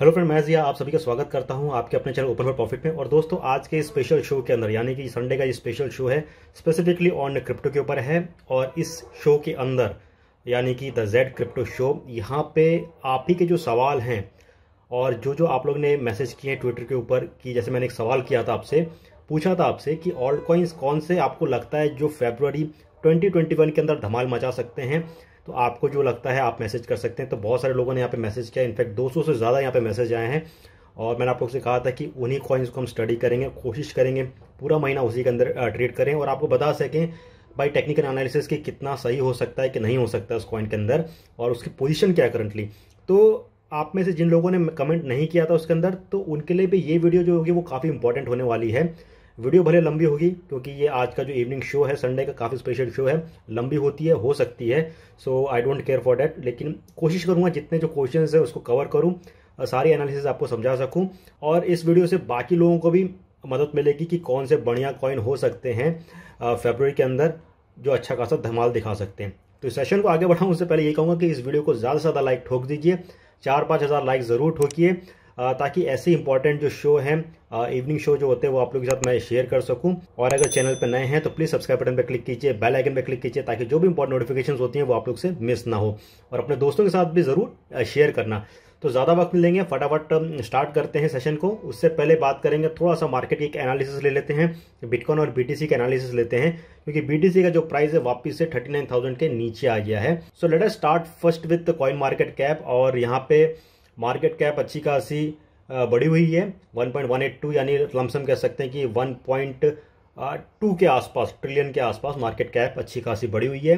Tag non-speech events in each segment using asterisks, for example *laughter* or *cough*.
Hello friend मैं जिया आप सभी का स्वागत करता हूं आपके अपने चैनल ओपन फॉर प्रॉफिट में और दोस्तों आज के स्पेशल शो के अंदर यानी कि संडे का ये स्पेशल शो है स्पेसिफिकली ऑन क्रिप्टो के ऊपर है और इस शो के अंदर यानी कि द जेड क्रिप्टो शो यहाँ पे आप ही के जो सवाल हैं और जो जो आप लोग ने मैसेज किए हैं ट्विटर के ऊपर कि जैसे मैंने एक सवाल किया था आपसे पूछा था आपसे कि ऑल्ड कॉइन्स कौन से आपको लगता है जो फेबररी ट्वेंटी के अंदर धमाल मचा सकते हैं तो आपको जो लगता है आप मैसेज कर सकते हैं तो बहुत सारे लोगों ने यहाँ पे मैसेज किया इनफैक्ट 200 से ज़्यादा यहाँ पे मैसेज आए हैं और मैंने आप लोग से कहा था कि उन्हीं कॉइन्स को हम स्टडी करेंगे कोशिश करेंगे पूरा महीना उसी के अंदर ट्रेड करें और आपको बता सकें बाई टेक्निकल एनालिसिस कि कितना सही हो सकता है कि नहीं हो सकता उस कॉइन के अंदर और उसकी पोजिशन क्या है करंटली तो आप में से जिन लोगों ने कमेंट नहीं किया था उसके अंदर तो उनके लिए भी ये वीडियो जो होगी वो काफ़ी इंपॉर्टेंट होने वाली है वीडियो भले लंबी होगी क्योंकि ये आज का जो इवनिंग शो है संडे का काफ़ी स्पेशल शो है लंबी होती है हो सकती है so I don't care for that लेकिन कोशिश करूँगा जितने जो क्वेश्चन है उसको कवर करूँ सारी एनालिसिस आपको समझा सकूँ और इस वीडियो से बाकी लोगों को भी मदद मिलेगी कि कौन से बढ़िया कॉइन हो सकते हैं फेबररी के अंदर जो अच्छा खासा धमाल दिखा सकते हैं तो सेशन को आगे बढ़ाऊँ उससे पहले ये कहूँगा कि इस वीडियो को ज़्यादा से ज़्यादा लाइक ठोक दीजिए चार पाँच हज़ार लाइक ज़रूर ठोकिए ताकि ऐसे इंपॉर्टेंट जो शो हैं इवनिंग शो जो होते हैं वो आप लोग के साथ मैं शेयर कर सकूं और अगर चैनल पर नए हैं तो प्लीज़ सब्सक्राइब बटन पर क्लिक कीजिए बेल आइकन पर क्लिक कीजिए ताकि जो भी इंपॉर्टेंट नोटिफिकेशन होती हैं वो आप लोग से मिस ना हो और अपने दोस्तों के साथ भी ज़रूर शेयर करना तो ज़्यादा वक्त लेंगे फटाफट स्टार्ट करते हैं सेशन को उससे पहले बात करेंगे थोड़ा सा मार्केट की एक एनालिसिस ले लेते हैं बिटकॉन और बीटीसी का एनालिसिस लेते हैं क्योंकि बीटीसी का जो प्राइस है वापस से 39,000 के नीचे आ गया है so let us start first with coin market cap और यहाँ पे मार्केट कैप अच्छी खासी बढ़ी हुई है 1.182 यानी लमसम कह सकते हैं कि 1.2 के आसपास ट्रिलियन के आसपास मार्केट कैप अच्छी खासी बढ़ी हुई है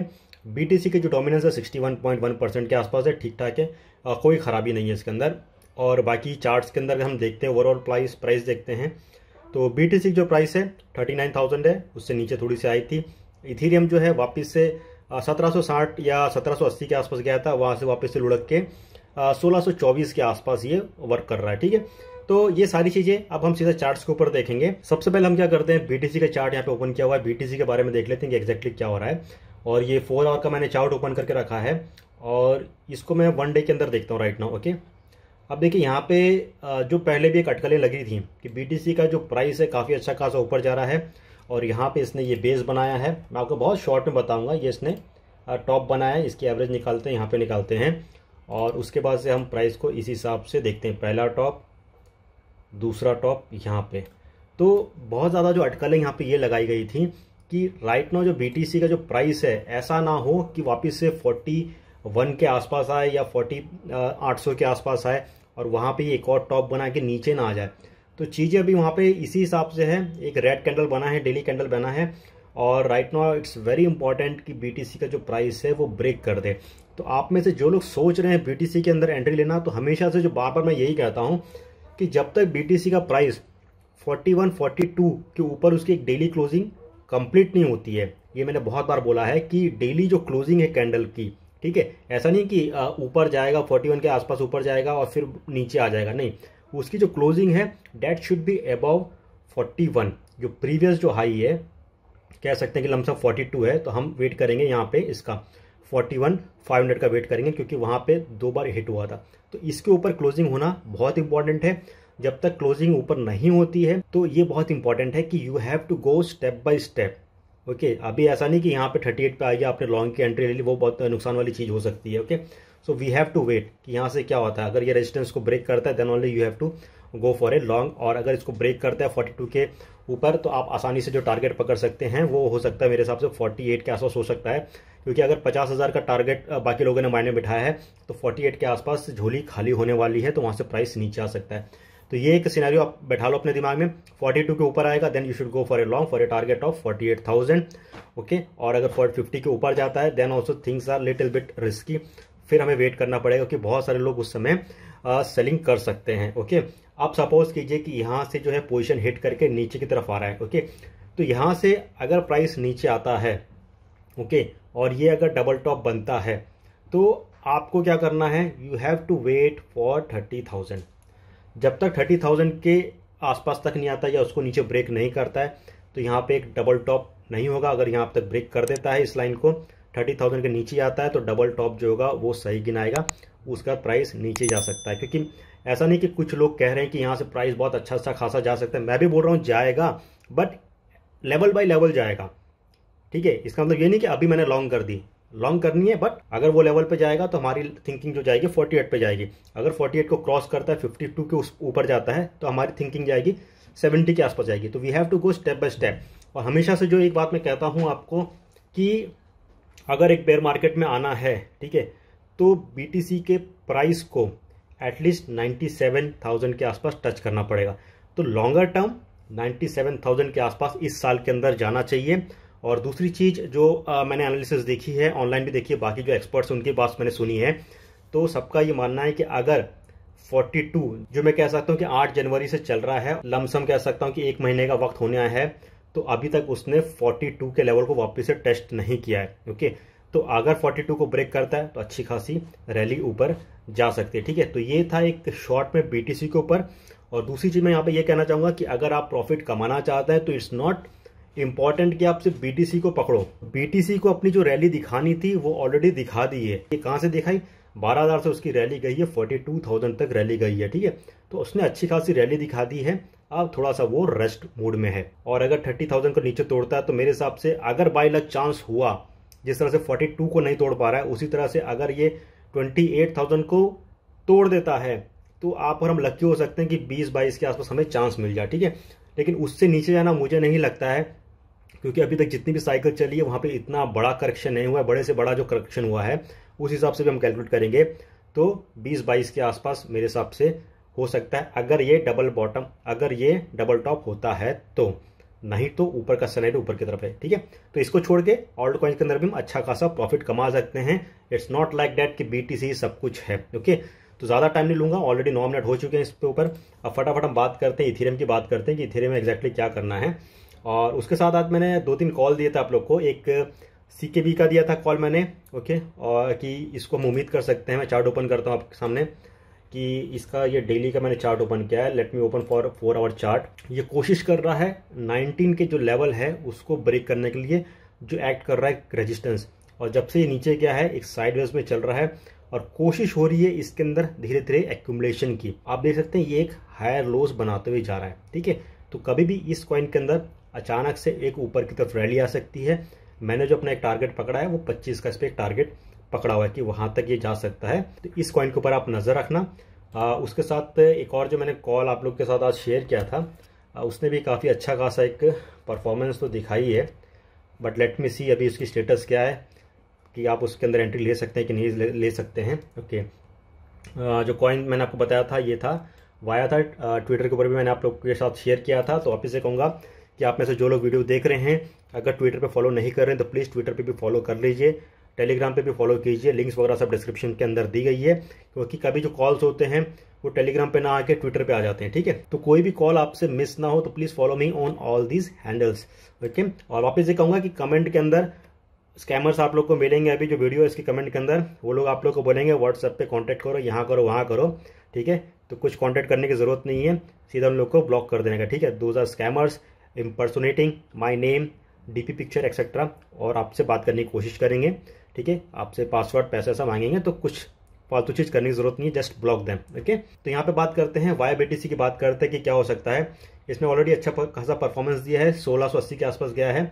बीटीसी के जो डोमिनेंस है 61.1 परसेंट के आसपास है ठीक ठाक है कोई ख़राबी नहीं है इसके अंदर और बाकी चार्ट्स के अंदर हम देखते हैं ओवरऑल प्राइस प्राइस देखते हैं तो बी टी सी जो प्राइस है थर्टी नाइन थाउजेंड है उससे नीचे थोड़ी सी आई थी इथीरियम जो है वापिस से सत्रह सौ साठ या सत्रह सौ अस्सी के आसपास गया था वहाँ से वापस से लुढ़क के 1624 के आसपास ये वर्क कर रहा है ठीक है तो ये सारी चीजें अब हम सीधा चार्ट्स के ऊपर देखेंगे सबसे पहले हम क्या करते हैं बीटीसी का चार्ट यहाँ पे ओपन किया हुआ है बीटीसी के बारे में देख लेते हैं कि एग्जैक्टली क्या हो रहा है और ये फोर आवर का मैंने चार्ट ओपन करके रखा है और इसको मैं वन डे के अंदर देखता हूँ राइट नाउ ओके अब देखिए यहाँ पे जो पहले भी एक अटकलें लगी थी कि बीटीसी का जो प्राइस है काफ़ी अच्छा खासा ऊपर जा रहा है और यहाँ पे इसने ये बेस बनाया है मैं आपको बहुत शॉर्ट में बताऊँगा ये इसने टॉप बनाया है इसकी एवरेज निकालते हैं यहाँ पे निकालते हैं और उसके बाद से हम प्राइस को इसी हिसाब से देखते हैं पहला टॉप दूसरा टॉप यहाँ पे तो बहुत ज़्यादा जो अटकलें यहाँ पे ये लगाई गई थी कि राइट नाउ जो बीटीसी का जो प्राइस है ऐसा ना हो कि वापस से फोर्टी वन के आसपास आए या फोर्टी आठ सौ के आसपास आए और वहाँ पे एक और टॉप बना के नीचे ना आ जाए तो चीज़ें अभी वहाँ पर इसी हिसाब से है एक रेड कैंडल बना है डेली कैंडल बना है और right now it's very important कि बी का जो प्राइस है वो ब्रेक कर दे तो आप में से जो लोग सोच रहे हैं बी के अंदर एंट्री लेना तो हमेशा से जो बार बार मैं यही कहता हूँ कि जब तक बी का प्राइस 41, 42 के ऊपर उसकी एक डेली क्लोजिंग कंप्लीट नहीं होती है ये मैंने बहुत बार बोला है कि डेली जो क्लोजिंग है कैंडल की ठीक है ऐसा नहीं कि ऊपर जाएगा 41 के आसपास ऊपर जाएगा और फिर नीचे आ जाएगा नहीं उसकी जो क्लोजिंग है डेट शुड बी अबव 41 जो प्रीवियस जो हाई है कह सकते हैं कि लमसम 42 है तो हम वेट करेंगे यहाँ पे इसका फोर्टी वन फाइव हंड्रेड का वेट करेंगे क्योंकि वहाँ पे दो बार हिट हुआ था तो इसके ऊपर क्लोजिंग होना बहुत इंपॉर्टेंट है जब तक क्लोजिंग ऊपर नहीं होती है तो ये बहुत इंपॉर्टेंट है कि you have to go step by step okay अभी ऐसा नहीं कि यहाँ पे थर्टी एट पे आ गया आपने लॉन्ग की एंट्री ले ली वो बहुत नुकसान वाली चीज़ हो सकती है okay so we have to wait कि यहाँ से क्या होता है अगर ये रेजिस्टेंस को ब्रेक करता है then only you have to go for a long और अगर इसको ब्रेक करते हैं फोर्टी के ऊपर तो आप आसानी से जो टारगेट पकड़ सकते हैं वो हो सकता है मेरे हिसाब से 48 के आसपास हो सकता है क्योंकि अगर पचास हज़ार का टारगेट बाकी लोगों ने माइंड में बिठाया है तो 48 के आसपास झोली खाली होने वाली है तो वहाँ से प्राइस नीचे आ सकता है तो ये एक सिनेरियो आप बैठा लो अपने दिमाग में 42 के ऊपर आएगा then you should go for a long for a target of 48,000 okay और अगर फॉर के ऊपर जाता है then also things are little bit risky फिर हमें वेट करना पड़ेगा क्योंकि बहुत सारे लोग उस समय सेलिंग कर सकते हैं ओके आप सपोज कीजिए कि यहाँ से जो है पोजिशन हिट करके नीचे की तरफ आ रहा है ओके तो यहाँ से अगर प्राइस नीचे आता है ओके और ये अगर डबल टॉप बनता है तो आपको क्या करना है you have to wait for thirty thousand जब तक थर्टी थाउजेंड के आसपास तक नहीं आता या उसको नीचे ब्रेक नहीं करता है तो यहाँ पे एक डबल टॉप नहीं होगा अगर यहाँ तक ब्रेक कर देता है इस लाइन को थर्टी थाउजेंड के नीचे आता है तो डबल टॉप जो होगा वो सही गिनाएगा उसका प्राइस नीचे जा सकता है क्योंकि ऐसा नहीं कि कुछ लोग कह रहे हैं कि यहाँ से प्राइस बहुत अच्छा अच्छा खासा जा सकता है मैं भी बोल रहा हूँ जाएगा बट लेवल बाय लेवल जाएगा ठीक है इसका मतलब ये नहीं कि अभी मैंने लॉन्ग कर दी लॉन्ग करनी है बट अगर वो लेवल पे जाएगा तो हमारी थिंकिंग जो जाएगी 48 पे जाएगी अगर 48 को क्रॉस करता है 52 के उस ऊपर जाता है तो हमारी थिंकिंग जाएगी 70 के आसपास जाएगी तो we have to go step by step और हमेशा से जो एक बात मैं कहता हूँ आपको कि अगर एक बेयर मार्केट में आना है ठीक है तो BTC के प्राइस को एटलीस्ट 97,000 के आसपास टच करना पड़ेगा तो लॉन्गर टर्म 97,000 के आसपास इस साल के अंदर जाना चाहिए और दूसरी चीज़ जो आ, मैंने एनालिसिस देखी है ऑनलाइन भी देखी है बाकी जो एक्सपर्ट्स उनके पास मैंने सुनी है तो सबका ये मानना है कि अगर 42 जो मैं कह सकता हूँ कि 8 जनवरी से चल रहा है लमसम कह सकता हूँ कि एक महीने का वक्त होने आया है तो अभी तक उसने 42 के लेवल को वापस से टेस्ट नहीं किया है ओके तो अगर 42 को ब्रेक करता है तो अच्छी खासी रैली ऊपर जा सकती है ठीक है तो ये था एक शॉर्ट में बीटीसी के ऊपर और दूसरी चीज़ मैं यहाँ पे ये कहना चाहूंगा कि अगर आप प्रॉफिट कमाना चाहते हैं तो इट्स नॉट इम्पॉर्टेंट कि आप सिर्फ बीटीसी को पकड़ो बीटीसी को अपनी जो रैली दिखानी थी वो ऑलरेडी दिखा दी है ये कहाँ से दिखाई बारह हज़ार से उसकी रैली गई है फोर्टी टू थाउजेंड तक रैली गई है ठीक है तो उसने अच्छी खासी रैली दिखा दी है अब थोड़ा सा वो रेस्ट मूड में है और अगर थर्टी थाउजेंड को नीचे तोड़ता है तो मेरे हिसाब से अगर बाई लक चांस हुआ जिस तरह से 42 को नहीं तोड़ पा रहा है उसी तरह से अगर ये 28,000 को तोड़ देता है तो आप और हम लक्की हो सकते हैं कि बीस बाईस के आसपास हमें चांस मिल जाए ठीक है लेकिन उससे नीचे जाना मुझे नहीं लगता है क्योंकि अभी तक जितनी भी साइकिल चली है वहाँ पे इतना बड़ा करेक्शन नहीं हुआ है बड़े से बड़ा जो करेक्शन हुआ है उस हिसाब से भी हम कैलकुलेट करेंगे तो 20 बाईस के आसपास मेरे हिसाब से हो सकता है अगर ये डबल बॉटम अगर ये डबल टॉप होता है तो नहीं तो ऊपर का सलाइड ऊपर की तरफ है ठीक है तो इसको छोड़ के ऑल्ड कॉइन के अंदर भी हम अच्छा खासा प्रॉफिट कमा सकते हैं इट्स नॉट लाइक डैट कि बीटीसी सब कुछ है ओके तो ज़्यादा टाइम नहीं लूंगा ऑलरेडी नौ मिनट हो चुके हैं इसके ऊपर अब फटाफट हम बात करते हैं इथेरियम की बात करते हैं कि इथेरियम में एक्जैक्टली क्या करना है और उसके साथ आज मैंने दो तीन कॉल दिए थे आप लोग को एक सी के बी का दिया था कॉल मैंने ओके और कि इसको हम उम्मीद कर सकते हैं मैं चार्ट ओपन करता हूँ आपके सामने कि इसका ये डेली का मैंने चार्ट ओपन किया है let me open for four hour chart ये कोशिश कर रहा है 19 के जो लेवल है उसको ब्रेक करने के लिए जो एक्ट कर रहा है रेजिस्टेंस और जब से ये नीचे गया है एक साइड में चल रहा है और कोशिश हो रही है इसके अंदर धीरे धीरे एक्यूमलेशन की आप देख सकते हैं ये एक हायर लोस बनाते हुए जा रहा है ठीक है तो कभी भी इस कॉइन के अंदर अचानक से एक ऊपर की तरफ रैली आ सकती है मैंने जो अपना एक टारगेट पकड़ा है वो 25 का इस पर टारगेट पकड़ा हुआ है कि वहाँ तक ये जा सकता है तो इस कॉइन के ऊपर आप नज़र रखना आ, उसके साथ एक और जो मैंने कॉल आप लोग के साथ आज शेयर किया था आ, उसने भी काफ़ी अच्छा खासा एक परफॉर्मेंस तो दिखाई है बट लेट मी सी अभी उसकी स्टेटस क्या है कि आप उसके अंदर एंट्री ले सकते हैं कि नहीं ले, ले सकते हैं ओके आ, जो कॉइन मैंने आपको बताया था ये था वाया था ट्विटर के ऊपर भी मैंने आप लोग के साथ शेयर किया था तो आप से कहूँगा कि आप में से जो लोग वीडियो देख रहे हैं अगर ट्विटर पे फॉलो नहीं कर रहे हैं तो प्लीज़ ट्विटर पे भी फॉलो कर लीजिए टेलीग्राम पे भी फॉलो कीजिए लिंक्स वगैरह सब डिस्क्रिप्शन के अंदर दी गई है क्योंकि कभी जो कॉल्स होते हैं वो टेलीग्राम पे ना आके ट्विटर पे आ जाते हैं ठीक है तो कोई भी कॉल आपसे मिस ना हो तो please follow me on all these handles okay और वापस ये कहूँगा कि कमेंट के अंदर स्कैमर्स आप लोग को मिलेंगे अभी जो वीडियो है इसके कमेंट के अंदर वो लोग आप लोग को बोलेंगे व्हाट्सएप पे कॉन्टेक्ट करो यहाँ करो वहाँ करो ठीक है तो कुछ कॉन्टेक्ट करने की ज़रूरत नहीं है सीधा उन लोग को ब्लॉक कर देने का ठीक है those are scammers impersonating my name DP picture etcetera और आपसे बात करने की कोशिश करेंगे ठीक है आपसे पासवर्ड पैसे ऐसा मांगेंगे तो कुछ फालतू चीज करने की जरूरत नहीं है जस्ट ब्लॉक दें ओके तो यहाँ पे बात करते हैं वाई बीटीसी की बात करते हैं कि क्या हो सकता है इसमें ऑलरेडी अच्छा खासा परफॉर्मेंस दिया है सोलह के आसपास गया है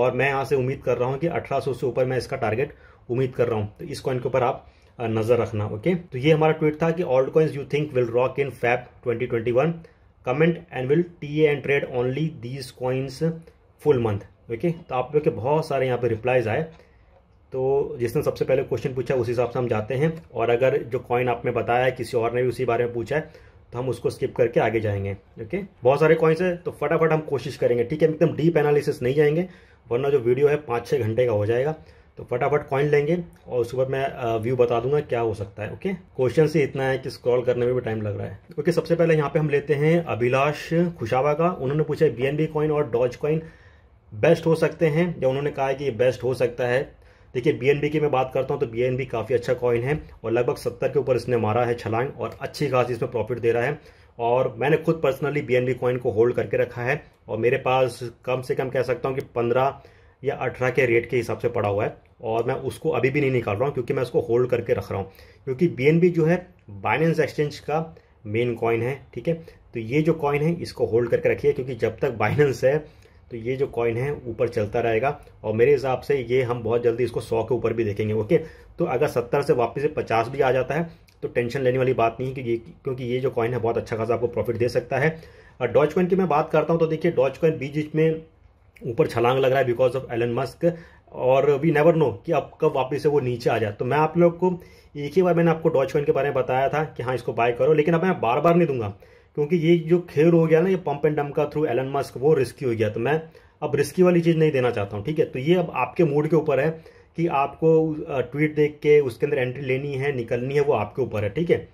और मैं यहाँ से उम्मीद कर रहा हूँ कि अठारह से ऊपर मैं इसका टारगेट उम्मीद कर रहा हूँ तो इस कॉइन के ऊपर आप नजर रखना ओके तो ये हमारा ट्वीट था कि old coins you think will rock in Feb 2021 comment and will T and trade only these coins full month okay तो आप लोग के बहुत सारे यहाँ पे रिप्लाइज आए तो जिसने सबसे पहले क्वेश्चन पूछा उस हिसाब से हम जाते हैं और अगर जो कॉइन आपने बताया है किसी और ने भी उसी बारे में पूछा है तो हम उसको स्किप करके आगे जाएंगे ओके बहुत सारे कॉइन्स है तो फटाफट हम कोशिश करेंगे ठीक है एकदम डीप एनालिसिस नहीं जाएंगे वरना जो वीडियो है पाँच छः घंटे का हो जाएगा तो फटाफट कॉइन लेंगे और उसके पर मैं व्यू बता दूंगा क्या हो सकता है ओके क्वेश्चन से इतना है कि स्क्रॉल करने में भी टाइम लग रहा है ओके सबसे पहले यहाँ पे हम लेते हैं अभिलाष खुशावा का उन्होंने पूछा बी एन बी कॉइन और डॉज कॉइन बेस्ट हो सकते हैं या उन्होंने कहा है कि बेस्ट हो सकता है देखिए बी की मैं बात करता हूँ तो बी काफ़ी अच्छा कॉइन है और लगभग सत्तर के ऊपर इसने मारा है छलांग और अच्छी खासी इसमें प्रॉफिट दे रहा है और मैंने खुद पर्सनली बी एन कॉइन को होल्ड करके रखा है और मेरे पास कम से कम कह सकता हूँ कि पंद्रह या अठारह के रेट के हिसाब से पड़ा हुआ है और मैं उसको अभी भी नहीं निकाल रहा हूँ क्योंकि मैं उसको होल्ड करके रख रहा हूँ क्योंकि बी जो है बाइनेंस एक्सचेंज का मेन कॉइन है ठीक है तो ये जो कॉइन है इसको होल्ड करके रखिए क्योंकि जब तक बाइनेंस है तो ये जो कॉइन है ऊपर चलता रहेगा और मेरे हिसाब से ये हम बहुत जल्दी इसको सौ के ऊपर भी देखेंगे ओके तो अगर सत्तर से वापस से पचास भी आ जाता है तो टेंशन लेने वाली बात नहीं है कि क्योंकि ये जो कॉइन है बहुत अच्छा खासा आपको प्रॉफिट दे सकता है और डॉच कॉइन की मैं बात करता हूँ तो देखिए डॉच कॉइन बीच बीच में ऊपर छलांग लग रहा है बिकॉज ऑफ एलन मस्क और वी नेवर नो कि अब कब वापस से वो नीचे आ जाए तो मैं आप लोग को एक ही बार मैंने आपको डॉच कॉइन के बारे में बताया था कि हाँ इसको बाय करो लेकिन अब मैं बार बार नहीं दूंगा क्योंकि ये जो खेल हो गया ना ये पंप एंड डम का थ्रू एलन मस्क वो रिस्की हो गया तो मैं अब रिस्की वाली चीज़ नहीं देना चाहता हूँ ठीक है तो ये अब आपके मूड के ऊपर है कि आपको ट्वीट देख के उसके अंदर एंट्री लेनी है निकलनी है वो आपके ऊपर है ठीक है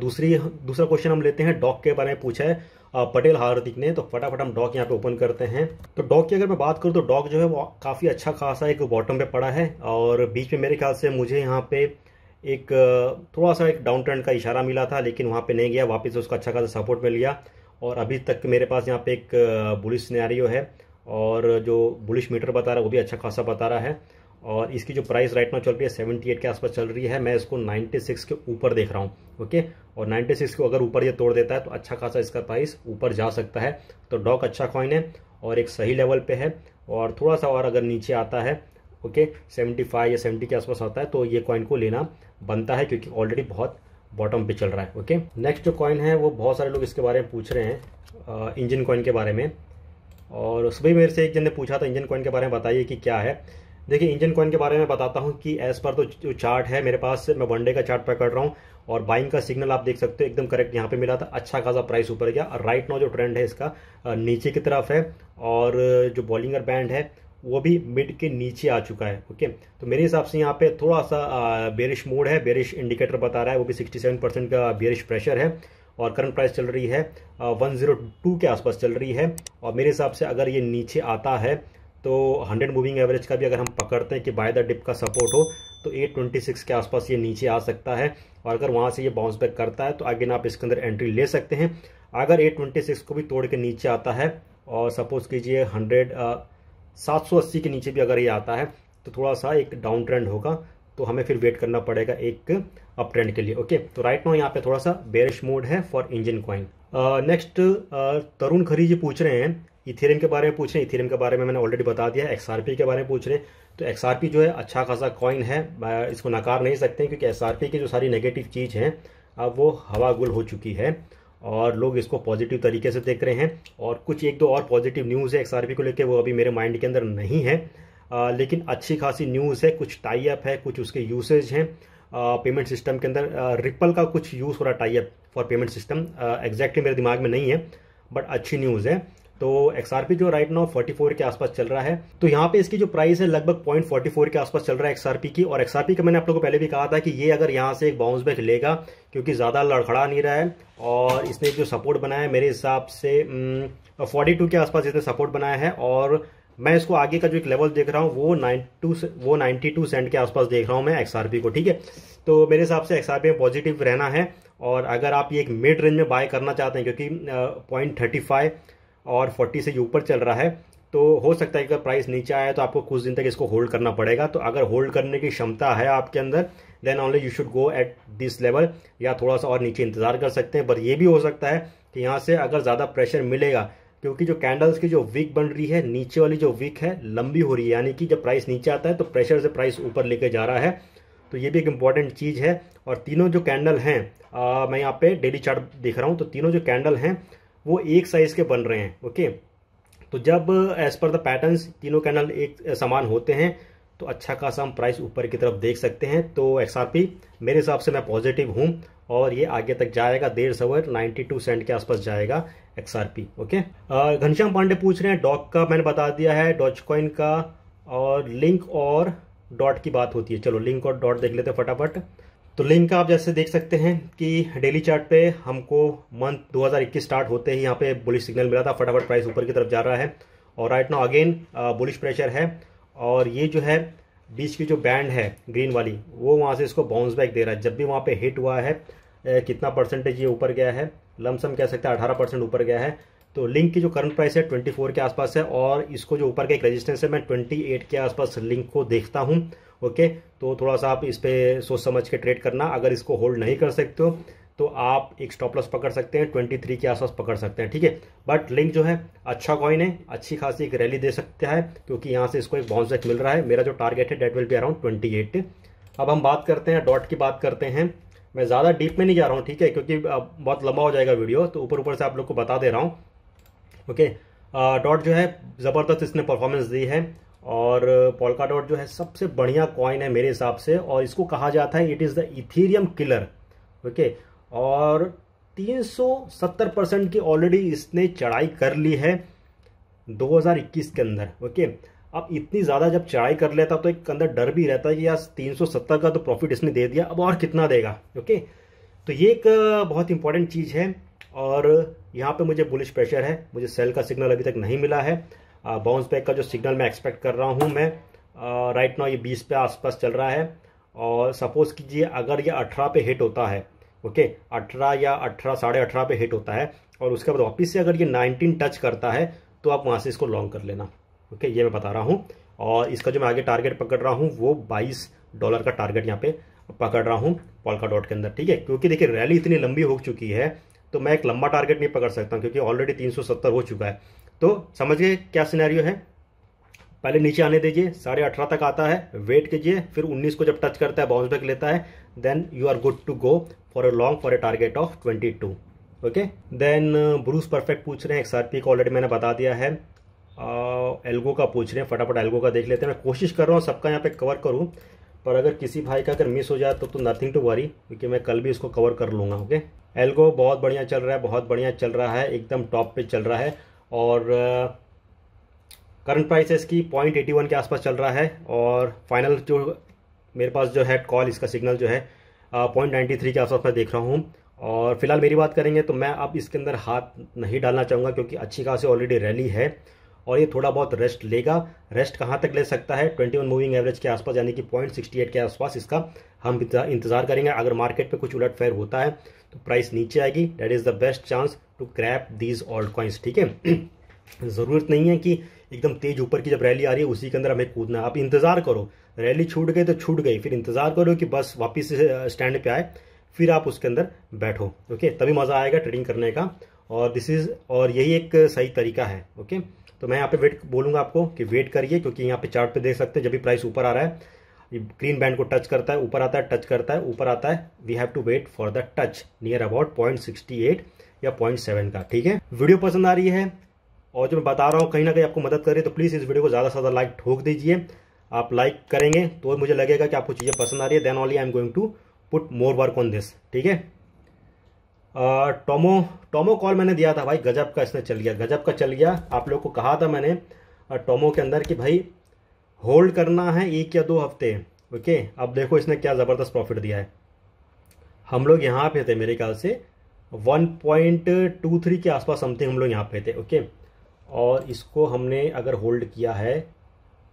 दूसरी दूसरा क्वेश्चन हम लेते हैं डॉक के बारे में पूछा है पटेल हार्दिक ने तो फटाफट हम डॉक यहाँ पे ओपन करते हैं तो डॉक की अगर मैं बात करूँ तो डॉक जो है वो काफ़ी अच्छा खासा एक बॉटम पे पड़ा है और बीच में मेरे ख्याल से मुझे यहाँ पे एक थोड़ा सा एक डाउन ट्रेंड का इशारा मिला था लेकिन वहाँ पे नहीं गया वापस उसका अच्छा खासा सपोर्ट मिल गया और अभी तक मेरे पास यहाँ पे एक बुलिश सिनेरियो है और जो बुलिश मीटर बता रहा है वो भी अच्छा खासा बता रहा है और इसकी जो प्राइस राइट में चल रही है सेवेंटी एट के आसपास चल रही है मैं इसको नाइन्टी सिक्स के ऊपर देख रहा हूँ ओके और नाइन्टी सिक्स को अगर ऊपर ये तोड़ देता है तो अच्छा खासा इसका प्राइस ऊपर जा सकता है तो डॉक अच्छा कॉइन है और एक सही लेवल पर है और थोड़ा सा और अगर नीचे आता है ओके सेवेंटी फाइव या सेवेंटी के आसपास आता है तो ये कॉइन को लेना बनता है क्योंकि ऑलरेडी बहुत बॉटम पे चल रहा है ओके नेक्स्ट जो कॉइन है वो बहुत सारे लोग इसके बारे में पूछ रहे हैं इंजन uh, कॉइन के बारे में और सुबह मेरे से एक जन ने पूछा था इंजन कॉइन के बारे में बताइए कि क्या है देखिए इंजन कॉइन के बारे में बताता हूँ कि एज पर तो जो चार्ट है मेरे पास मैं वनडे का चार्ट पकड़ रहा हूँ और बाइंग का सिग्नल आप देख सकते हो एकदम करेक्ट यहाँ पे मिला था अच्छा खासा प्राइस ऊपर गया राइट नाउ जो ट्रेंड है इसका uh, नीचे की तरफ है और जो बॉलिंगर बैंड है वो भी मिड के नीचे आ चुका है ओके तो मेरे हिसाब से यहाँ पे थोड़ा सा बेरिश मोड है बेरिश इंडिकेटर बता रहा है वो भी 67 परसेंट का बेरिश प्रेशर है और करंट प्राइस चल रही है वन जीरो टू के आसपास चल रही है और मेरे हिसाब से अगर ये नीचे आता है तो 100 मूविंग एवरेज का भी अगर हम पकड़ते हैं कि बाय द डिप का सपोर्ट हो तो 826 के आसपास ये नीचे आ सकता है और अगर वहाँ से ये बाउंस बैक करता है तो अगेन आप इसके अंदर एंट्री ले सकते हैं अगर 826 को भी तोड़ के नीचे आता है और सपोज़ कीजिए 100 780 के नीचे भी अगर ये आता है तो थोड़ा सा एक डाउन ट्रेंड होगा तो हमें फिर वेट करना पड़ेगा एक अप ट्रेंड के लिए ओके तो राइट नाउ यहाँ पे थोड़ा सा बेरिश मोड है for engine coin next Tarun Khari ji पूछ रहे हैं इथेरियम के बारे में पूछ रहे हैं इथेरियम के बारे में मैंने ऑलरेडी बता दिया है एक्सआरपी के बारे में पूछ रहे हैं तो एक्सआरपी जो है अच्छा खासा कॉइन है इसको नकार नहीं सकते क्योंकि एक्सआरपी की जो सारी नेगेटिव चीज़ है अब वो हवा गुल हो चुकी है और लोग इसको पॉजिटिव तरीके से देख रहे हैं और कुछ एक दो और पॉजिटिव न्यूज़ है एक्सआरपी को लेके वो अभी मेरे माइंड के अंदर नहीं है आ, लेकिन अच्छी खासी न्यूज़ है कुछ टाई अप है कुछ उसके यूसेज हैं पेमेंट सिस्टम के अंदर रिपल का कुछ यूज़ हो रहा tie up for payment system exactly मेरे दिमाग में नहीं है बट अच्छी न्यूज़ है तो एक्सआरपी जो राइट नाउ 44 के आसपास चल रहा है तो यहाँ पे इसकी जो प्राइस है लगभग पॉइंट फोर्टी फोर के आसपास चल रहा है एक्सआरपी की और एक्सआरपी का मैंने आप लोगों को पहले भी कहा था कि ये अगर यहाँ से एक बाउंस बैक लेगा क्योंकि ज़्यादा लड़खड़ा नहीं रहा है और इसने जो सपोर्ट बनाया है मेरे हिसाब से फोर्टी के आसपास इसने सपोर्ट बनाया है और मैं इसको आगे का जो एक लेवल देख रहा हूँ वो नाइन वो 92 सेंट के आसपास देख रहा हूँ मैं एक्सआरपी को ठीक है तो मेरे हिसाब से एक्सआरपी में पॉजिटिव रहना है और अगर आप ये एक मिड रेंज में बाय करना चाहते हैं क्योंकि पॉइंट थर्टी फाइव और फोर्टी से ऊपर चल रहा है तो हो सकता है कि अगर प्राइस नीचे आया तो आपको कुछ दिन तक इसको होल्ड करना पड़ेगा तो अगर होल्ड करने की क्षमता है आपके अंदर then only you should go at this level या थोड़ा सा और नीचे इंतजार कर सकते हैं पर ये भी हो सकता है कि यहाँ से अगर ज़्यादा प्रेशर मिलेगा क्योंकि जो कैंडल्स की जो वीक बन रही है नीचे वाली जो वीक है लंबी हो रही है यानी कि जब प्राइस नीचे आता है तो प्रेशर से प्राइस ऊपर लेके जा रहा है तो ये भी एक इंपॉर्टेंट चीज़ है और तीनों जो कैंडल हैं मैं यहाँ पे डेली चार्ट देख रहा हूँ तो तीनों जो कैंडल हैं वो एक साइज के बन रहे हैं ओके तो जब एज पर द पैटर्न तीनों कैनल एक समान होते हैं तो अच्छा खासा हम प्राइस ऊपर की तरफ देख सकते हैं तो एक्स मेरे हिसाब से मैं पॉजिटिव हूँ और ये आगे तक जाएगा देर सवर नाइन्टी टू सेंट के आसपास जाएगा एक्स ओके घनश्याम पांडे पूछ रहे हैं डॉक का मैंने बता दिया है डॉच कॉइन का और लिंक और डॉट की बात होती है चलो लिंक और डॉट देख लेते हैं फटाफट तो लिंक आप जैसे देख सकते हैं कि डेली चार्ट पे हमको मंथ 2021 स्टार्ट होते ही यहाँ पे बुलिश सिग्नल मिला था फटाफट प्राइस ऊपर की तरफ जा रहा है और right now again bullish pressure है और ये जो है बीच की जो बैंड है ग्रीन वाली वो वहाँ से इसको बाउंस बैक दे रहा है जब भी वहाँ पे हिट हुआ है कितना परसेंटेज ये ऊपर गया है लमसम कह सकते हैं अठारह परसेंट ऊपर गया है तो लिंक की जो करंट प्राइस है 24 के आसपास है और इसको जो ऊपर का एक रेजिस्टेंस है मैं 28 के आसपास लिंक को देखता हूँ ओके तो थोड़ा सा आप इस पर सोच समझ के ट्रेड करना अगर इसको होल्ड नहीं कर सकते हो तो आप एक स्टॉप लॉस पकड़ सकते हैं 23 के आसपास पकड़ सकते हैं ठीक है बट लिंक जो है अच्छा कॉइन है अच्छी खासी एक रैली दे सकता है क्योंकि यहाँ से इसको एक बाउंस बैक मिल रहा है मेरा जो टारगेट है डेट विल बी अराउंड 28 अब हम बात करते हैं डॉट की बात करते हैं मैं ज़्यादा डीप में नहीं जा रहा हूँ ठीक है क्योंकि बहुत लंबा हो जाएगा वीडियो तो ऊपर ऊपर से आप लोग को बता दे रहा हूँ ओके डॉट जो है ज़बरदस्त इसने परफॉर्मेंस दी है और पोलका डॉट जो है सबसे बढ़िया कॉइन है मेरे हिसाब से और इसको कहा जाता है it is the Ethereum killer okay और 370 परसेंट की ऑलरेडी इसने चढ़ाई कर ली है 2021 के अंदर ओके अब इतनी ज़्यादा जब चढ़ाई कर लेता तो एक अंदर डर भी रहता है कि यार 370 का तो प्रॉफिट इसने दे दिया अब और कितना देगा ओके तो ये एक बहुत इंपॉर्टेंट चीज़ है और यहाँ पे मुझे बुलिश प्रेशर है मुझे सेल का सिग्नल अभी तक नहीं मिला है बाउंस बैक का जो सिग्नल मैं एक्सपेक्ट कर रहा हूँ मैं राइट नाउ ये बीस पे आसपास चल रहा है और सपोज़ कीजिए अगर ये अठारह पे हिट होता है ओके अठारह या अठारह साढ़े अठारह पे हिट होता है और उसके बाद वापिस से अगर ये नाइनटीन टच करता है तो आप वहाँ से इसको लॉन्ग कर लेना ओके ये मैं बता रहा हूँ और इसका जो मैं आगे टारगेट पकड़ रहा हूँ वो बाईस डॉलर का टारगेट यहाँ पे पकड़ रहा हूँ पॉलका डॉट के अंदर ठीक है क्योंकि देखिए रैली इतनी लंबी हो चुकी है तो मैं एक लंबा टारगेट नहीं पकड़ सकता क्योंकि ऑलरेडी 370 हो चुका है तो समझिए क्या सिनेरियो है पहले नीचे आने दीजिए साढ़े अठारह तक आता है वेट कीजिए फिर 19 को जब टच करता है बाउंस बैक लेता है then you are good to go for a long for a target of 22 okay then Bruce perfect पूछ रहे हैं एक्सआरपी का ऑलरेडी मैंने बता दिया है एल्गो का पूछ रहे हैं फटाफट एल्गो का देख लेते हैं मैं कोशिश कर रहा हूँ सबका यहाँ पे कवर करूँ पर अगर किसी भाई का अगर मिस हो जाए तो, तो नथिंग टू वरी क्योंकि मैं कल भी इसको कवर कर लूँगा ओके okay? एल्गो बहुत बढ़िया चल रहा है बहुत बढ़िया चल रहा है एकदम टॉप पे चल रहा है और करंट प्राइस इसकी पॉइंट एटी वन के आसपास चल रहा है और फाइनल जो मेरे पास जो है कॉल इसका सिग्नल जो है पॉइंट नाइन्टी थ्री के आसपास मैं देख रहा हूँ और फिलहाल मेरी बात करेंगे तो मैं अब इसके अंदर हाथ नहीं डालना चाहूँगा क्योंकि अच्छी खासी ऑलरेडी रैली है और ये थोड़ा बहुत रेस्ट लेगा रेस्ट कहाँ तक ले सकता है 21 मूविंग एवरेज के आसपास यानी कि एट के आसपास इसका हम इंतज़ार करेंगे अगर मार्केट पे कुछ उलट फेर होता है तो प्राइस नीचे आएगी that is the best chance to grab these old coins ठीक है *clears throat* ज़रूरत नहीं है कि एकदम तेज ऊपर की जब रैली आ रही है उसी के अंदर हमें कूदना आप इंतज़ार करो रैली छूट गई तो छूट गई फिर इंतज़ार करो कि बस वापिस स्टैंड पे आए फिर आप उसके अंदर बैठो ओके तभी मज़ा आएगा ट्रेडिंग करने का और दिस इज़ और यही एक सही तरीका है ओके तो मैं यहाँ पे वेट बोलूंगा आपको कि वेट करिए क्योंकि यहाँ पे चार्ट पे देख सकते हैं जब भी प्राइस ऊपर आ रहा है ये ग्रीन बैंड को टच करता है ऊपर आता है टच करता है ऊपर आता है we have to wait for the touch near about point sixty eight या पॉइंट सेवन का ठीक है वीडियो पसंद आ रही है और जो मैं बता रहा हूँ कहीं ना कहीं आपको मदद कर रही है तो प्लीज़ इस वीडियो को ज़्यादा से ज़्यादा लाइक ठोक दीजिए आप लाइक करेंगे तो मुझे लगेगा कि आपको चीज़ें पसंद आ रही है then only I am going to put more work on this ठीक है टोमो टोमो कॉल मैंने दिया था भाई गजब का इसने चल गया गजब का चल गया आप लोग को कहा था मैंने टोमो के अंदर कि भाई होल्ड करना है एक या दो हफ्ते ओके अब देखो इसने क्या ज़बरदस्त प्रॉफिट दिया है हम लोग यहाँ पे थे मेरे ख्याल से 1.23 के आसपास समथिंग हम लोग यहाँ पे थे ओके और इसको हमने अगर होल्ड किया है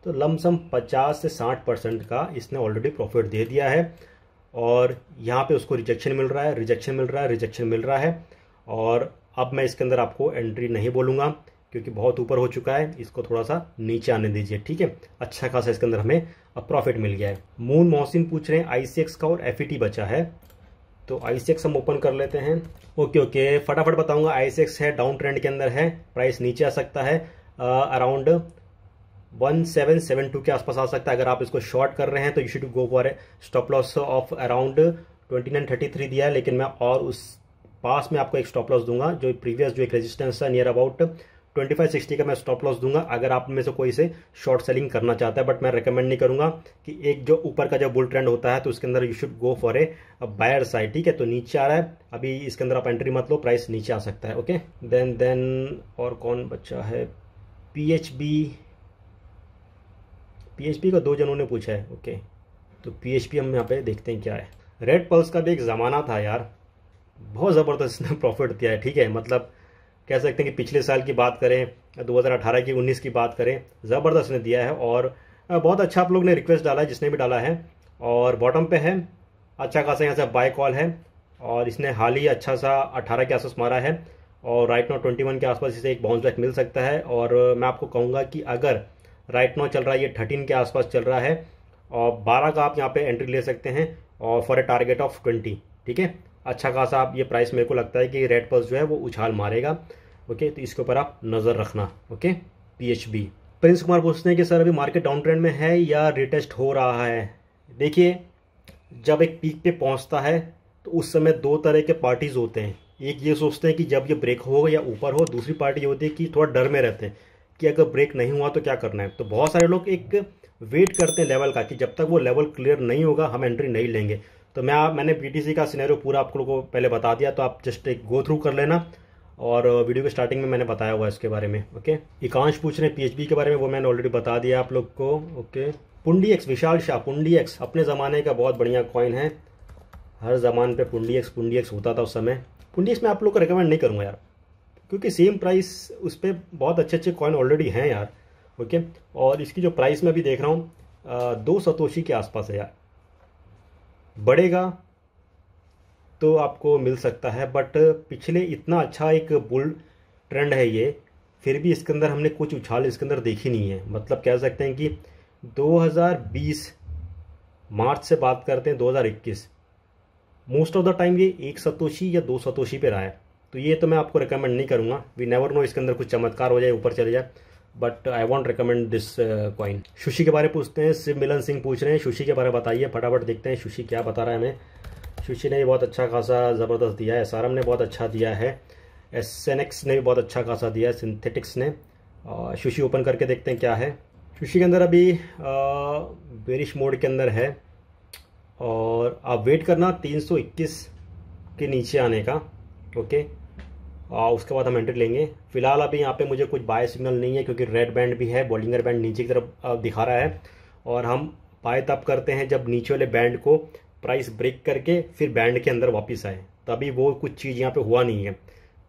तो लमसम 50 से 60 परसेंट का इसने ऑलरेडी प्रॉफिट दे दिया है और यहाँ पे उसको रिजेक्शन मिल रहा है रिजेक्शन मिल रहा है रिजेक्शन मिल रहा है और अब मैं इसके अंदर आपको एंट्री नहीं बोलूँगा क्योंकि बहुत ऊपर हो चुका है इसको थोड़ा सा नीचे आने दीजिए ठीक है अच्छा खासा इसके अंदर हमें अब प्रॉफिट मिल गया है मून मोहसिन पूछ रहे हैं आईसीएक्स का और एफ e बचा है तो आईसीएक्स हम ओपन कर लेते हैं ओके ओके फटाफट बताऊंगा आईसीएक्स है डाउन ट्रेंड के अंदर है प्राइस नीचे आ सकता है around one seven seven two के आसपास आ सकता है अगर आप इसको शॉर्ट कर रहे हैं तो you should go for stop loss of around twenty nine thirty three दिया है लेकिन मैं और उस पास में आपको एक स्टॉप लॉस दूंगा जो प्रीवियस जो एक रेजिस्टेंस था near about twenty five sixty का मैं स्टॉप लॉस दूंगा अगर आप में से कोई से शॉर्ट सेलिंग करना चाहता है बट मैं रिकमेंड नहीं करूंगा कि एक जो ऊपर का जो बुल ट्रेंड होता है तो उसके अंदर you should go for a buyer side ठीक है तो नीचे आ रहा है अभी इसके अंदर आप एंट्री मत लो प्राइस नीचे आ सकता है ओके देन देन और कौन बच्चा है P H B P H का दो जनों ने पूछा है ओके तो पी एच हम यहाँ पे देखते हैं क्या है रेड पल्स का भी एक ज़माना था यार बहुत ज़बरदस्त इसने प्रॉफिट *laughs* दिया है ठीक है मतलब कह सकते हैं कि पिछले साल की बात करें 2018 की 19 की बात करें ज़बरदस्त ने दिया है और बहुत अच्छा आप लोग ने रिक्वेस्ट डाला है जिसने भी डाला है और बॉटम पे है अच्छा खासा यहाँ से बाय कॉल है और इसने हाल ही अच्छा सा 18 के आसपास मारा है और राइट नो 21 के आसपास इसे एक बाउंस बैक मिल सकता है और मैं आपको कहूँगा कि अगर राइट नो चल रहा है ये थर्टीन के आसपास चल रहा है और बारह का आप यहाँ पर एंट्री ले सकते हैं और for a target of twenty ठीक है अच्छा खासा आप ये प्राइस मेरे को लगता है कि रेड पल्स जो है वो उछाल मारेगा ओके तो इसके ऊपर आप नज़र रखना ओके पी प्रिंस कुमार पूछते हैं कि सर अभी मार्केट डाउन ट्रेंड में है या रिटेस्ट हो रहा है देखिए जब एक पीक पे पहुंचता है तो उस समय दो तरह के पार्टीज़ होते हैं एक ये सोचते हैं कि जब ये ब्रेक हो या ऊपर हो दूसरी पार्टी ये होती है कि थोड़ा डर में रहते हैं कि अगर ब्रेक नहीं हुआ तो क्या करना है तो बहुत सारे लोग एक वेट करते हैं लेवल का कि जब तक वो लेवल क्लियर नहीं होगा हम एंट्री नहीं लेंगे तो मैं मैंने पीटीसी का सिनेरियो पूरा आप लोगों को पहले बता दिया तो आप जस्ट एक गो थ्रू कर लेना और वीडियो uh, के स्टार्टिंग में मैंने बताया हुआ है इसके बारे में ओके एकांश पूछ रहे हैं पी के बारे में वो मैंने ऑलरेडी बता दिया आप लोग को okay Pundi X Vishal Shah Pundi X अपने ज़माने का बहुत बढ़िया कॉइन है हर जमान पे पुंडी एक्स पुंडी एक्स होता था उस समय पुंडी एक्स मैं आप लोग को रिकमेंड नहीं करूँगा यार क्योंकि सेम प्राइस उस पर बहुत अच्छे अच्छे कॉइन ऑलरेडी हैं यार ओके और इसकी जो प्राइस मैं भी देख रहा हूँ uh, दो सतोशी के आसपास है यार बढ़ेगा तो आपको मिल सकता है बट पिछले इतना अच्छा एक बुल ट्रेंड है ये फिर भी इसके अंदर हमने कुछ उछाल इसके अंदर देखी नहीं है मतलब कह सकते हैं कि 2020 मार्च से बात करते हैं 2021 मोस्ट ऑफ द टाइम ये एक सतोशी या दो सतोशी पे रहा है तो ये तो मैं आपको रिकमेंड नहीं करूँगा वी नेवर नो इसके अंदर कुछ चमत्कार हो जाए ऊपर चले जाए but I won't recommend this coin sushi के बारे में पूछते हैं शिव मिलन सिंह पूछ रहे हैं शुशी के बारे में बताइए फटाफट देखते हैं शुशी क्या बता रहा है हमें शुशी ने भी बहुत अच्छा खासा ज़बरदस्त दिया है एस ने बहुत अच्छा दिया है एस ने भी बहुत अच्छा खासा दिया है सिंथेटिक्स ने और शुशी ओपन करके देखते हैं क्या है शुशी के अंदर अभी बेरिश uh, मोड के अंदर है और आप वेट करना 321 के नीचे आने का ओके उसके बाद हम एंट्री लेंगे फिलहाल अभी यहाँ पे मुझे कुछ बाय सिग्नल नहीं है क्योंकि रेड बैंड भी है बॉलिंगर बैंड नीचे की तरफ दिखा रहा है और हम बाय तब करते हैं जब नीचे वाले बैंड को प्राइस ब्रेक करके फिर बैंड के अंदर वापस आए तभी वो कुछ चीज़ यहाँ पर हुआ नहीं है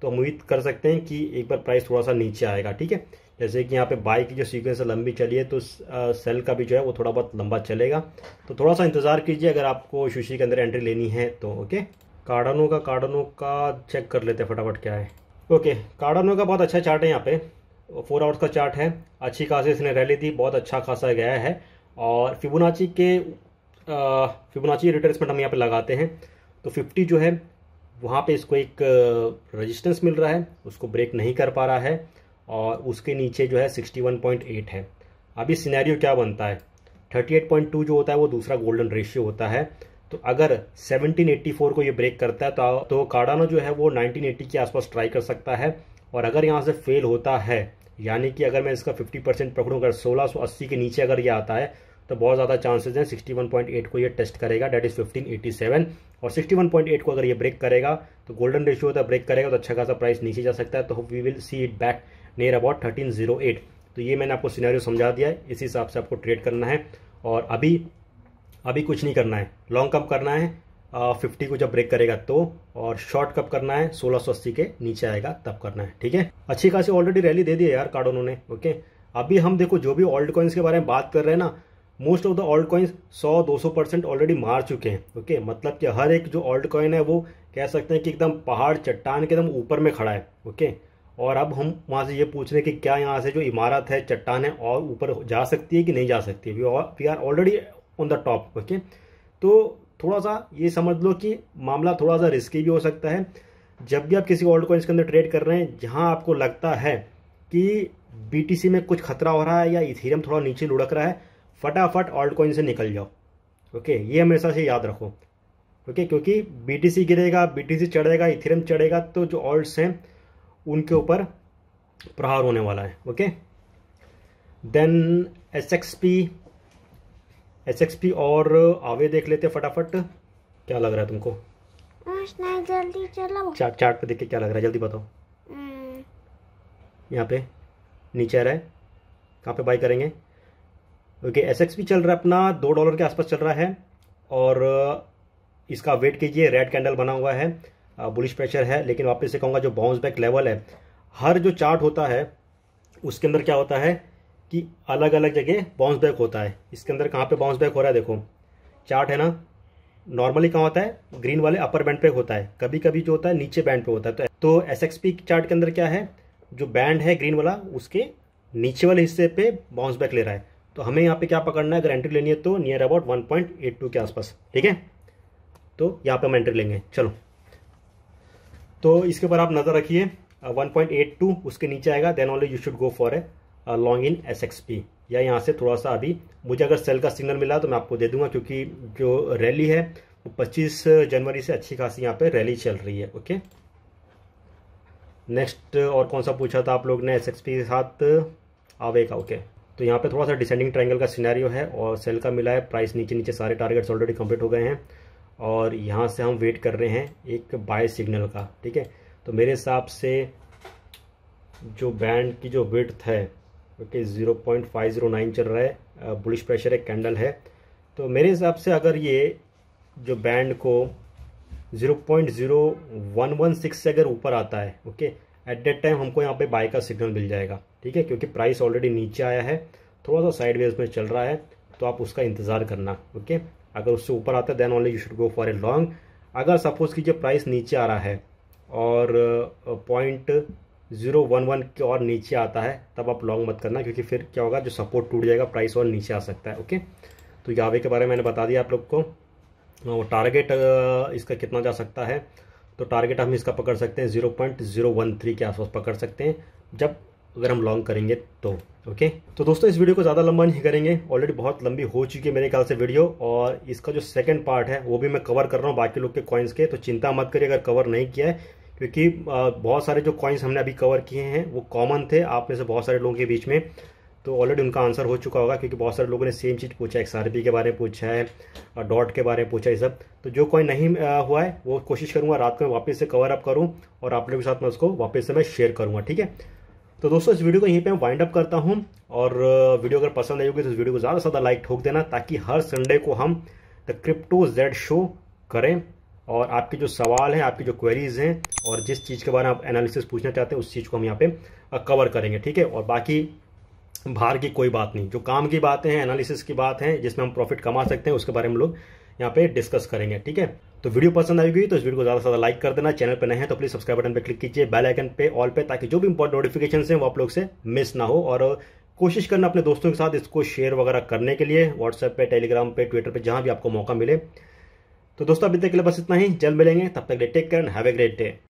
तो हम उम्मीद कर सकते हैं कि एक बार प्राइस थोड़ा सा नीचे आएगा ठीक है जैसे कि यहाँ पे बाइक की जो सीक्वेंस है लंबी चली है तो सेल का भी जो है वो थोड़ा बहुत लंबा चलेगा तो थोड़ा सा इंतज़ार कीजिए अगर आपको शुशी के अंदर एंट्री लेनी है तो ओके कार्डानो का कार्डानो का चेक कर लेते हैं फटाफट क्या है ओके कार्डानो का बहुत अच्छा चार्ट है यहाँ पे फोर आवर्स का चार्ट है अच्छी खासी इसने रैली दी बहुत अच्छा खासा गया है और फिबोनाची के फिबोनाची रिटर्समेंट हम यहाँ पे लगाते हैं तो 50 जो है वहाँ पे इसको एक रेजिस्टेंस मिल रहा है उसको ब्रेक नहीं कर पा रहा है और उसके नीचे जो है 61.8 है अभी सिनेरियो क्या बनता है 38.2 जो होता है वो दूसरा गोल्डन रेशियो होता है तो अगर 1784 को ये ब्रेक करता है तो तो कार्डानो जो है वो 1980 के आसपास ट्राई कर सकता है और अगर यहाँ से फेल होता है यानी कि अगर मैं इसका 50 परसेंट पकड़ूँ अगर 1680 के नीचे अगर ये आता है तो बहुत ज़्यादा चांसेस हैं 61.8 को ये टेस्ट करेगा डेट इज़ 1587 और 61.8 को अगर ये ब्रेक करेगा तो गोल्डन रेशियो होता ब्रेक करेगा तो अच्छा खासा प्राइस नीचे जा सकता है तो we will see it back near about thirteen तो ये मैंने आपको सिनेरियो समझा दिया है इसी हिसाब से आपको ट्रेड करना है और अभी अभी कुछ नहीं करना है लॉन्ग कप करना है फिफ्टी को जब ब्रेक करेगा तो और शॉर्ट कप करना है सोलह सौ अस्सी के नीचे आएगा तब करना है ठीक है अच्छी खासी ऑलरेडी रैली दे दी है यार कार्ड उन्होंने ओके अभी हम देखो जो भी ऑल्ड कॉइन्स के बारे में बात कर रहे हैं ना most of the old coins 100-200 percent already मार चुके हैं ओके मतलब कि हर एक जो ऑल्ड कॉइन है वो कह सकते हैं कि एकदम पहाड़ चट्टान के एकदम ऊपर में खड़ा है ओके और अब हम वहाँ से ये पूछ रहे हैं कि क्या यहाँ से जो इमारत है चट्टान है और ऊपर जा सकती है कि नहीं जा सकती we are already on the top okay तो थोड़ा सा ये समझ लो कि मामला थोड़ा सा रिस्की भी हो सकता है जब भी आप किसी ओल्ड कॉइन्स के अंदर ट्रेड कर रहे हैं जहाँ आपको लगता है कि बीटीसी में कुछ खतरा हो रहा है या इथेरियम थोड़ा नीचे लुढ़क रहा है फटाफट ऑल्ड कॉइन से निकल जाओ ओके ये हमेशा से याद रखो ओके क्योंकि बीटीसी गिरेगा बीटीसी चढ़ेगा इथेरियम चढ़ेगा तो जो ऑल्ट्स हैं उनके ऊपर प्रहार होने वाला है okay then S X P S X P और आवे देख लेते फटाफट क्या लग रहा है तुमको जल्दी चलो चार्ट चार्ट पे देख के क्या लग रहा है जल्दी बताओ हम्म। यहाँ पे नीचे आ रहा है कहाँ पे बाई करेंगे ओके एस एक्स पी चल रहा है अपना दो डॉलर के आसपास चल रहा है और इसका वेट कीजिए रेड कैंडल बना हुआ है बुलिश प्रेशर है लेकिन वापस से कहूँगा जो बाउंस बैक लेवल है हर जो चार्ट होता है उसके अंदर क्या होता है कि अलग अलग जगह बाउंस बैक होता है इसके अंदर कहाँ पे बाउंस बैक हो रहा है देखो चार्ट है ना नॉर्मली कहाँ होता है ग्रीन वाले अपर बैंड पे होता है कभी कभी जो होता है नीचे बैंड पे होता है तो एस एक्स पी चार्ट के अंदर क्या है जो बैंड है ग्रीन वाला उसके नीचे वाले हिस्से पे बाउंस बैक ले रहा है तो हमें यहाँ पे क्या पकड़ना है अगर एंट्री लेनी है तो नियर अबाउट टू के आसपास ठीक है तो यहाँ पर हम एंट्री लेंगे चलो तो इसके ऊपर आप नज़र रखिए टू उसके नीचे आएगा then only you should go for a long इन एस या यहाँ से थोड़ा सा अभी मुझे अगर सेल का सिग्नल मिला तो मैं आपको दे दूंगा क्योंकि जो रैली है वो 25 जनवरी से अच्छी खासी यहाँ पे रैली चल रही है ओके नेक्स्ट uh, और कौन सा पूछा था आप लोग ने एस के साथ आवेगा ओके तो यहाँ पे थोड़ा सा डिसेंडिंग ट्रायंगल का सिनेरियो है और सेल का मिला है प्राइस नीचे नीचे सारे टारगेट्स ऑलरेडी कंप्लीट हो गए हैं और यहाँ से हम वेट कर रहे हैं एक बाय सिग्नल का ठीक है तो मेरे हिसाब से जो बैंड की जो वेट है क्योंकि zero point five zero nine चल रहा है बुलिश प्रेशर एक कैंडल है तो मेरे हिसाब से अगर ये जो बैंड को zero point zero one one six से अगर ऊपर आता है ओके एट दैट टाइम हमको यहाँ पे बाय का सिग्नल मिल जाएगा ठीक है क्योंकि प्राइस ऑलरेडी नीचे आया है थोड़ा सा साइड वेज में चल रहा है तो आप उसका इंतज़ार करना ओके अगर उससे ऊपर आता है then only you should go for a long अगर सपोज़ कीजिए प्राइस नीचे आ रहा है और पॉइंट जीरो वन वन के और नीचे आता है तब आप लॉन्ग मत करना क्योंकि फिर क्या होगा जो सपोर्ट टूट जाएगा प्राइस और नीचे आ सकता है ओके तो यावे के बारे में मैंने बता दिया आप लोग को टारगेट हाँ, इसका कितना जा सकता है तो टारगेट हम इसका पकड़ सकते हैं zero point zero one three के आसपास पकड़ सकते हैं जब अगर हम लॉन्ग करेंगे तो ओके तो दोस्तों इस वीडियो को ज़्यादा लंबा नहीं करेंगे ऑलरेडी बहुत लंबी हो चुकी है मेरे ख्याल से वीडियो और इसका जो सेकंड पार्ट है वो भी मैं कवर कर रहा हूँ बाकी लोग के कॉइन्स के तो चिंता मत करिए अगर कवर नहीं किया है क्योंकि बहुत सारे जो कॉइन्स हमने अभी कवर किए हैं वो कॉमन थे आप में से बहुत सारे लोगों के बीच में तो ऑलरेडी उनका आंसर हो चुका होगा क्योंकि बहुत सारे लोगों ने सेम चीज़ पूछा है एक्स के बारे में पूछा है डॉट के बारे में पूछा है सब तो जो कॉइन नहीं हुआ है वो कोशिश करूँगा रात को मैं वापस से कवर अप करूँ और आप लोगों के साथ मैं उसको वापस से मैं शेयर करूँगा ठीक है तो दोस्तों इस वीडियो को यहीं पे मैं वाइंड अप करता हूँ और वीडियो अगर पसंद आई होगी तो इस वीडियो को ज़्यादा से ज़्यादा लाइक ठोक देना ताकि हर संडे को हम द क्रिप्टो जेड शो करें और आपके जो सवाल हैं आपकी जो क्वेरीज हैं और जिस चीज़ के बारे में आप एनालिसिस पूछना चाहते हैं उस चीज़ को हम यहाँ पे कवर करेंगे ठीक है और बाकी बाहर की कोई बात नहीं जो काम की बातें हैं एनालिसिस की बात है जिसमें हम प्रॉफिट कमा सकते हैं उसके बारे में लोग यहाँ पे डिस्कस करेंगे ठीक है तो वीडियो पसंद आई हुई तो इस वीडियो को ज़्यादा से ज़्यादा लाइक कर देना चैनल पर नए हैं तो प्लीज़ सब्सक्राइब बटन पर क्लिक कीजिए बेल आइकन पे ऑल पे ताकि जो भी इंपॉर्टेंट नोटिफिकेशन हैं वो आप लोग से मिस ना हो और कोशिश करना अपने दोस्तों के साथ इसको शेयर वगैरह करने के लिए व्हाट्सएप पे टेलीग्राम पे ट्विटर पे जहाँ भी आपको मौका मिले तो दोस्तों अभी तक के लिए बस इतना ही जल्द मिलेंगे तब तक take care have a great day